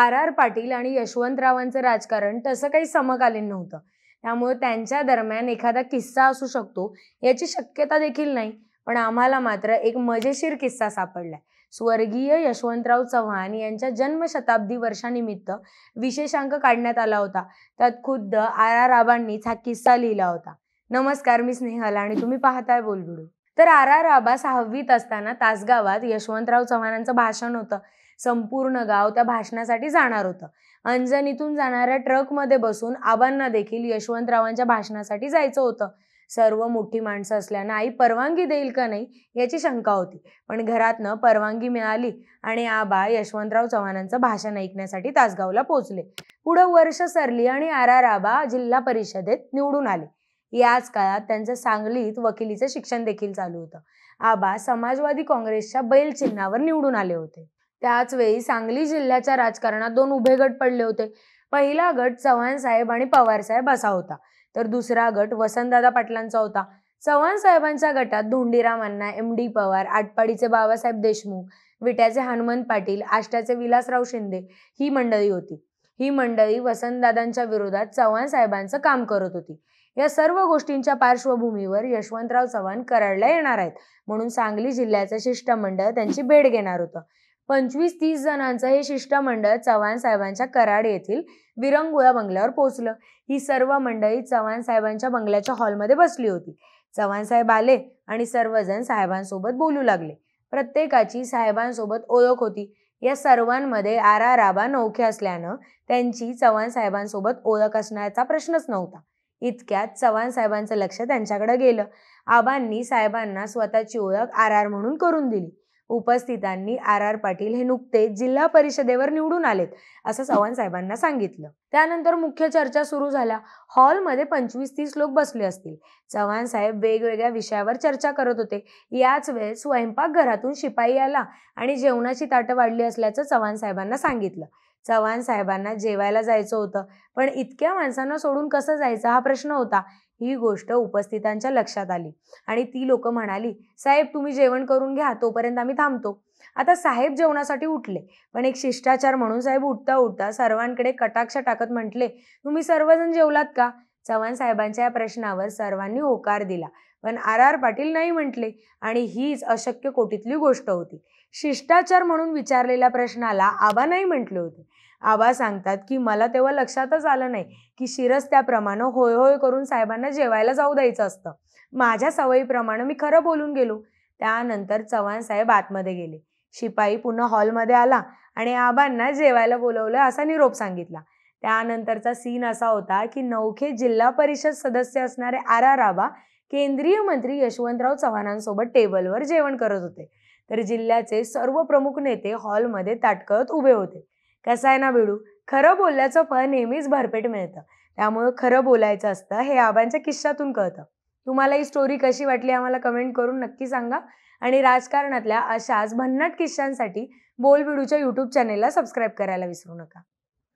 R R Patil आणि यशवंतरावांचं राजकारण तसं काही समकालीन नव्हतं त्यामुळे त्यांच्या दरम्यान एखादा किस्सा असू शकतो याची शक्यता देखील नाही पण आम्हाला मात्र एक मजेशीर किस्सा सापडलाय स्वर्गीय यशवंतराव चव्हाण यांच्या जन्मशताब्दी वर्षानिमित्त विशेषांक काढण्यात आला होता त्यात खुद्द आर आर आबांनीच हा किस्सा लिहिला होता नमस्कार मी स्नेहल आणि तुम्ही पाहताय बोलबिडू तर आर आर आबा सहावीत असताना तासगावात यशवंतराव चव्हाणांचं भाषण होतं संपूर्ण गाव त्या भाषणासाठी जाणार होतं अंजनीतून जाणाऱ्या जाणाऱ्या ट्रकमध्ये बसून आबांना देखील यशवंतरावांच्या भाषणासाठी जायचं होतं सर्व मोठी माणसं असल्यानं आई परवानगी देईल का नाही याची शंका होती पण घरातनं परवानगी मिळाली आणि आबा यशवंतराव चव्हाणांचं भाषण ऐकण्यासाठी तासगावला पोहोचले पुढं वर्ष सरली आणि आर आर आबा जिल्हा परिषदेत निवडून आले याच काळात त्यांचं सांगलीत वकिलीचं शिक्षण देखील चालू होतं आबा समाजवादी काँग्रेसच्या बैल चिन्हावर निवडून आले होते त्याचवेळी सांगली जिल्ह्याच्या राजकारणात दोन उभे गट पडले होते पहिला गट चव्हाण साहेब आणि पवार साहेब असा होता तर दुसरा गट वसंतदादा पाटलांचा होता चव्हाण साहेबांच्या गटात धोंडीराम अण्णा एम डी पवार आटपाडीचे बाबासाहेब देशमुख विट्याचे हनुमंत पाटील आष्ट्याचे विलासराव शिंदे ही मंडळी होती ही मंडळी वसंतदादांच्या विरोधात चव्हाण साहेबांचं काम करत होती या सर्व गोष्टींच्या पार्श्वभूमीवर यशवंतराव चव्हाण कराडला येणार आहेत म्हणून सांगली जिल्ह्याचं शिष्टमंडळ त्यांची भेट घेणार होतं पंचवीस तीस जणांचं हे शिष्टमंडळ चव्हाण साहेबांच्या कराड येथील विरंगुळा बंगल्यावर पोहोचलं ही सर्व मंडळी चव्हाण साहेबांच्या बंगल्याच्या हॉलमध्ये बसली होती चव्हाण साहेब आले आणि सर्वजण साहेबांसोबत बोलू लागले प्रत्येकाची साहेबांसोबत ओळख होती या सर्वांमध्ये आर आर आबा नौखे असल्यानं त्यांची चव्हाण साहेबांसोबत ओळख असण्याचा प्रश्नच नव्हता इतक्यात चव्हाण साहेबांचं लक्ष त्यांच्याकडे गेलं आबांनी साहेबांना स्वतःची ओळख आर आर म्हणून करून दिली उपस्थितांनी आर आर पाटील हे नुकते जिल्हा परिषदेवर निवडून आलेत असं चव्हाण साहेबांना सांगितलं त्यानंतर मुख्य चर्चा सुरू झाल्या हॉलमध्ये पंचवीस तीस लोक बसले असतील चव्हाण साहेब वेगवेगळ्या विषयावर चर्चा करत होते याच वेळेस स्वयंपाकघरातून शिपाई आला आणि जेवणाची ताटं वाढली असल्याचं चव्हाण साहेबांना सांगितलं चव्हाण साहेबांना जेवायला जायचं होतं पण इतक्या माणसांना सोडून कसं जायचं हा प्रश्न होता ही गोष्ट उपस्थितांच्या लक्षात आली आणि ती लोक म्हणाली साहेब तुम्ही जेवण करून घ्या तोपर्यंत आम्ही थांबतो आता साहेब जेवणासाठी उठले पण एक शिष्टाचार म्हणून साहेब उठता उठता सर्वांकडे कटाक्ष टाकत म्हटले तुम्ही सर्वजण जेवलात का चव्हाण साहेबांच्या या प्रश्नावर सर्वांनी होकार दिला पण आर आर पाटील नाही म्हटले आणि हीच अशक्य कोटीतली गोष्ट होती शिष्टाचार म्हणून विचारलेल्या प्रश्नाला आबा नाही म्हटले होते आबा सांगतात की मला तेव्हा लक्षातच आलं नाही की शिरस त्याप्रमाणे होय होय करून साहेबांना जेवायला जाऊ द्यायचं असतं माझ्या सवयीप्रमाणे मी खरं बोलून गेलो त्यानंतर चव्हाण साहेब आतमध्ये गेले शिपाई पुन्हा हॉलमध्ये आला आणि आबांना जेवायला बोलवलं असा निरोप सांगितला त्यानंतरचा सीन असा होता की नवखे जिल्हा परिषद सदस्य असणारे आर आर आबा केंद्रीय मंत्री यशवंतराव चव्हाणांसोबत टेबलवर जेवण करत होते तर जिल्ह्याचे सर्व प्रमुख नेते हॉलमध्ये ताटकळत उभे होते कसं आहे ना बिडू खरं बोलल्याचं फळ नेहमीच भरपेट मिळतं त्यामुळं खरं बोलायचं असतं हे आबांच्या किस्सातून कळतं तुम्हाला ही स्टोरी कशी वाटली आम्हाला कमेंट करून नक्की सांगा आणि राजकारणातल्या अशाच भन्नाट किस्सांसाठी बोलबिडूच्या यूट्यूब चॅनेलला सबस्क्राईब करायला विसरू नका